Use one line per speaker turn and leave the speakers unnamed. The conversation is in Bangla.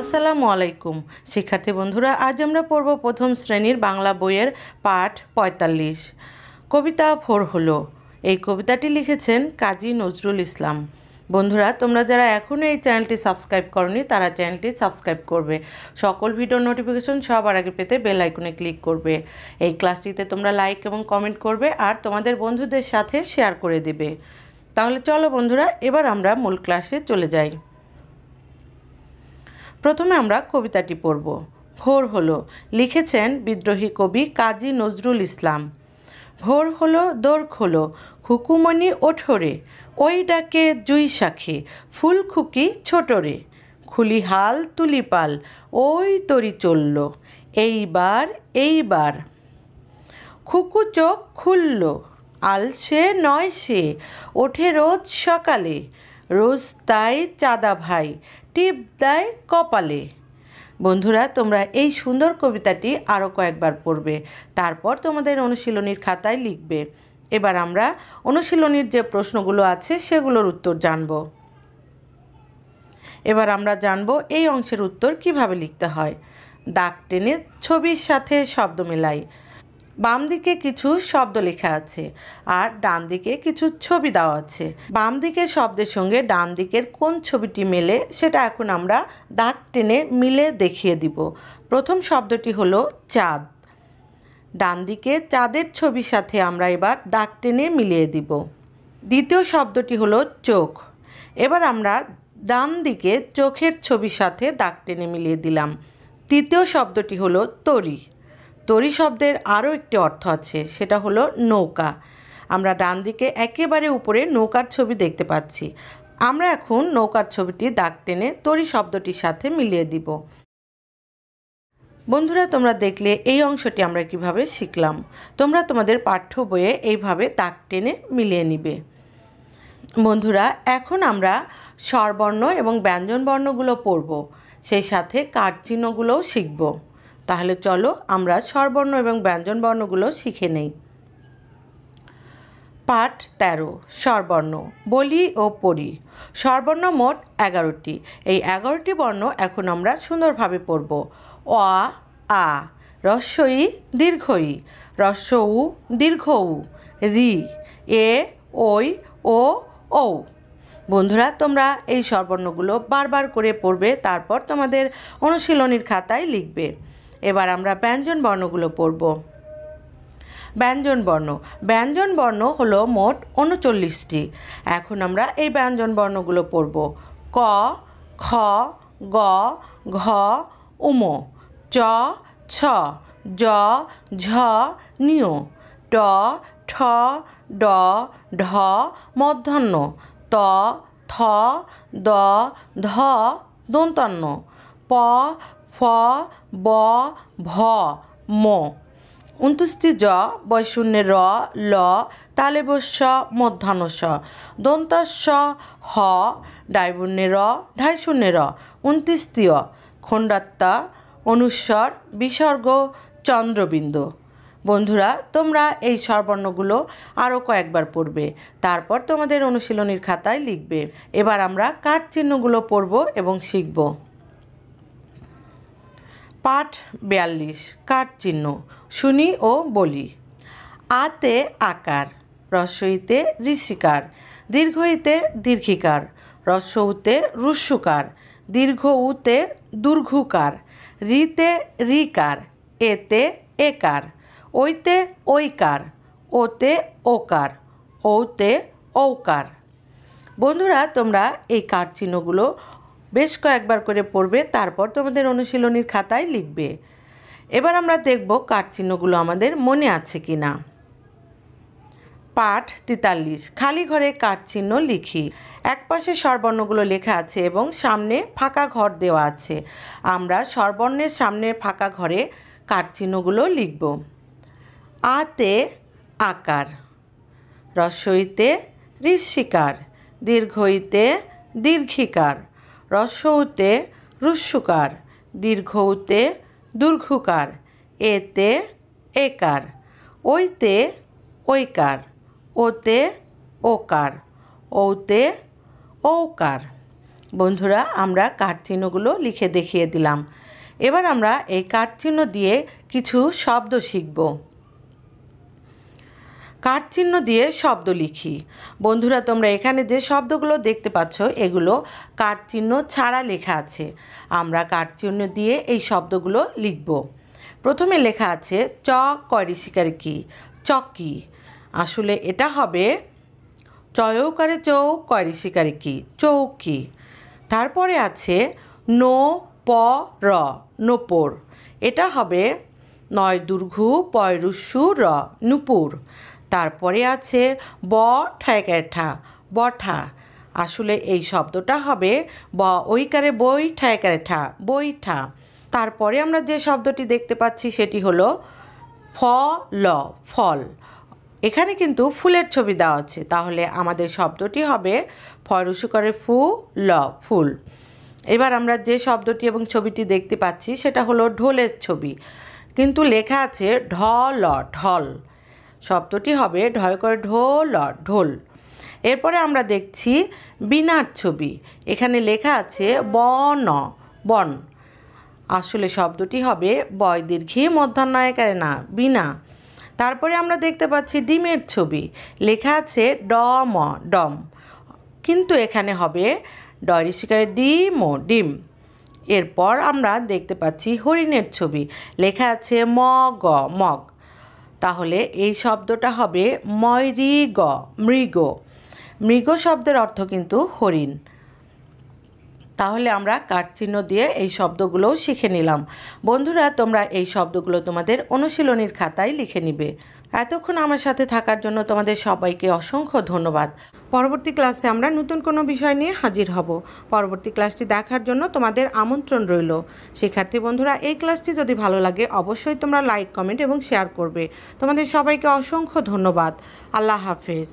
আসসালামু আলাইকুম শিক্ষার্থী বন্ধুরা আজ আমরা পড়ব প্রথম শ্রেণীর বাংলা বইয়ের পাঠ ৪৫ কবিতা ফোর হলো এই কবিতাটি লিখেছেন কাজী নজরুল ইসলাম বন্ধুরা তোমরা যারা এখনও এই চ্যানেলটি সাবস্ক্রাইব করনি তারা চ্যানেলটি সাবস্ক্রাইব করবে সকল ভিডিও নোটিফিকেশন সবার আগে পেতে বেল আইকনে ক্লিক করবে এই ক্লাসটিতে তোমরা লাইক এবং কমেন্ট করবে আর তোমাদের বন্ধুদের সাথে শেয়ার করে দেবে তাহলে চলো বন্ধুরা এবার আমরা মূল ক্লাসে চলে যাই প্রথমে আমরা কবিতাটি পড়ব ভোর হলো লিখেছেন বিদ্রোহী কবি কাজী নজরুল ইসলাম ভোর হলো দোর খোলো খুকুমণি ওঠরে ওই ডাকে জুই শাখে ফুলখুকি ছোটরে খুলি হাল তুলি পাল ওই তরি চলল এইবার এইবার খুকু চোখ খুলল আলসে নয় সে ওঠে রোজ সকালে রোজ তাই চাঁদা ভাই টিপ দেয় কপালে বন্ধুরা তোমরা এই সুন্দর কবিতাটি আরও কয়েকবার পড়বে তারপর তোমাদের অনুশীলনীর খাতায় লিখবে এবার আমরা অনুশীলনীর যে প্রশ্নগুলো আছে সেগুলোর উত্তর জানব এবার আমরা জানব এই অংশের উত্তর কিভাবে লিখতে হয় দাগ টেনে ছবির সাথে শব্দ মেলাই বাম দিকে কিছু শব্দ লেখা আছে আর ডান দিকে কিছু ছবি দেওয়া আছে বাম দিকের শব্দের সঙ্গে ডান দিকের কোন ছবিটি মেলে সেটা এখন আমরা দাগ টেনে মিলে দেখিয়ে দিব প্রথম শব্দটি হলো চাঁদ ডান দিকে চাঁদের ছবির সাথে আমরা এবার দাগ টেনে মিলিয়ে দিব দ্বিতীয় শব্দটি হলো চোখ এবার আমরা ডান দিকে চোখের ছবির সাথে দাগ টেনে মিলিয়ে দিলাম তৃতীয় শব্দটি হলো তরি তরি শব্দের আরও একটি অর্থ আছে সেটা হলো নৌকা আমরা ডান দিকে একেবারে উপরে নৌকার ছবি দেখতে পাচ্ছি আমরা এখন নৌকার ছবিটি দাগ টেনে তরি শব্দটির সাথে মিলিয়ে দিব বন্ধুরা তোমরা দেখলে এই অংশটি আমরা কিভাবে শিখলাম তোমরা তোমাদের পাঠ্য বইয়ে এইভাবে দাগ টেনে মিলিয়ে নিবে বন্ধুরা এখন আমরা স্বরবর্ণ এবং ব্যঞ্জনবর্ণগুলো পড়ব সেই সাথে কাঠ চিহ্নগুলোও শিখবো তাহলে চলো আমরা স্বরবর্ণ এবং ব্যঞ্জন বর্ণগুলো শিখে নেই পাঠ তেরো স্বরবর্ণ বলি ও পড়ি স্বরবর্ণ মোট এগারোটি এই এগারোটি বর্ণ এখন আমরা সুন্দরভাবে পড়ব অ আ রস্যই দীর্ঘই রস্য উ দীর্ঘ উ রি এ ওই ও ও বন্ধুরা তোমরা এই স্বরবর্ণগুলো বারবার করে পড়বে তারপর তোমাদের অনুশীলনীর খাতায় লিখবে এবার আমরা ব্যঞ্জন বর্ণগুলো পড়ব ব্যঞ্জন বর্ণ ব্যঞ্জন বর্ণ হলো মোট উনচল্লিশটি এখন আমরা এই ব্যঞ্জন বর্ণগুলো পড়ব ক খ গ ঘ উম চ ছ জ ঝ নিয় ট ঠ ড ঢ মধ্যাহ্ন ত থ দ ধ দন্তান্ন প ফ ব ভ ম উনত্রিশটি জ বৈশূন্য র ল বস্য মধ্যানস দন্তস্য হ ডাইবুণ্য র ঢাইশূন্য র উনত্রিশটিয় খণ্ডাত্ম অনুস্বর বিসর্গ চন্দ্রবিন্দু বন্ধুরা তোমরা এই স্বরবর্ণগুলো আরও কয়েকবার পড়বে তারপর তোমাদের অনুশীলনীর খাতায় লিখবে এবার আমরা কাঠ চিহ্নগুলো পড়ব এবং শিখব পাঠ বিয়াল্লিশ কাঠ চিহ্ন শুনি ও বলি আতে আকার রস্বইতে ঋষিকার দীর্ঘ ইতে দীর্ঘিকার রস্বউতে রুস্যকার দীর্ঘ উতে দুর্ঘুকার রিতে রিকার এতে একার ওইতে ঐকার ওতে ওকার ওতে ঔকার বন্ধুরা তোমরা এই কাঠ চিহ্নগুলো বেশ কয়েকবার করে পড়বে তারপর তোমাদের অনুশীলনীর খাতায় লিখবে এবার আমরা দেখব চিহ্নগুলো আমাদের মনে আছে কি না পাঠ তেতাল্লিশ খালি ঘরে কাঠ চিহ্ন লিখি একপাশে স্বরবর্ণগুলো লেখা আছে এবং সামনে ফাঁকা ঘর দেওয়া আছে আমরা স্বরবর্ণের সামনে ফাঁকা ঘরে কাঠ চিহ্নগুলো লিখব আতে আকার রসইতে ঋষিকার দীর্ঘইতে দীর্ঘিকার রস্বউতে রুস্যুকার উতে দুর্ঘুকার এতে একার ওইতে ঐকার ওতে ওকার ওতে ওকার বন্ধুরা আমরা কাঠ চিহ্নগুলো লিখে দেখিয়ে দিলাম এবার আমরা এই চিহ্ন দিয়ে কিছু শব্দ শিখব কাঠচিহ্ন চিহ্ন দিয়ে শব্দ লিখি বন্ধুরা তোমরা এখানে যে শব্দগুলো দেখতে পাচ্ছ এগুলো কাঠচিহ্ন চিহ্ন ছাড়া লেখা আছে আমরা কাঠচিহ্ন চিহ্ন দিয়ে এই শব্দগুলো লিখব প্রথমে লেখা আছে চ করি শিকার কি চকি আসলে এটা হবে চয়ৌকারে চৌ করি শিকার কি চৌকি তারপরে আছে নো প র নোপর এটা হবে নয় দুর্ঘু পয়রুসু র নুপুর তারপরে আছে ব ঠ্যাকেঠা বঠা আসলে এই শব্দটা হবে ব ওইকারে বই বই বইঠা তারপরে আমরা যে শব্দটি দেখতে পাচ্ছি সেটি হলো ফ ল ফল এখানে কিন্তু ফুলের ছবি দেওয়া আছে তাহলে আমাদের শব্দটি হবে করে ফু ল ফুল এবার আমরা যে শব্দটি এবং ছবিটি দেখতে পাচ্ছি সেটা হলো ঢোলের ছবি কিন্তু লেখা আছে ঢ ল ঢল শব্দটি হবে ঢয় করে ঢোল ঢোল এরপরে আমরা দেখছি বিনার ছবি এখানে লেখা আছে বন বন আসলে শব্দটি হবে বয় দীর্ঘি মধ্যাহ্নয়কারে না বিনা তারপরে আমরা দেখতে পাচ্ছি ডিমের ছবি লেখা আছে ডম ডম কিন্তু এখানে হবে শিকারে ডিম ও ডিম এরপর আমরা দেখতে পাচ্ছি হরিণের ছবি লেখা আছে মগ মগ তাহলে এই শব্দটা হবে ময়রিগ মৃগ মৃগ শব্দের অর্থ কিন্তু হরিণ তাহলে আমরা কাঠচিহ্ন দিয়ে এই শব্দগুলোও শিখে নিলাম বন্ধুরা তোমরা এই শব্দগুলো তোমাদের অনুশীলনীর খাতায় লিখে নিবে এতক্ষণ আমার সাথে থাকার জন্য তোমাদের সবাইকে অসংখ্য ধন্যবাদ পরবর্তী ক্লাসে আমরা নতুন কোনো বিষয় নিয়ে হাজির হব পরবর্তী ক্লাসটি দেখার জন্য তোমাদের আমন্ত্রণ রইল শিক্ষার্থী বন্ধুরা এই ক্লাসটি যদি ভালো লাগে অবশ্যই তোমরা লাইক কমেন্ট এবং শেয়ার করবে তোমাদের সবাইকে অসংখ্য ধন্যবাদ আল্লাহ হাফিজ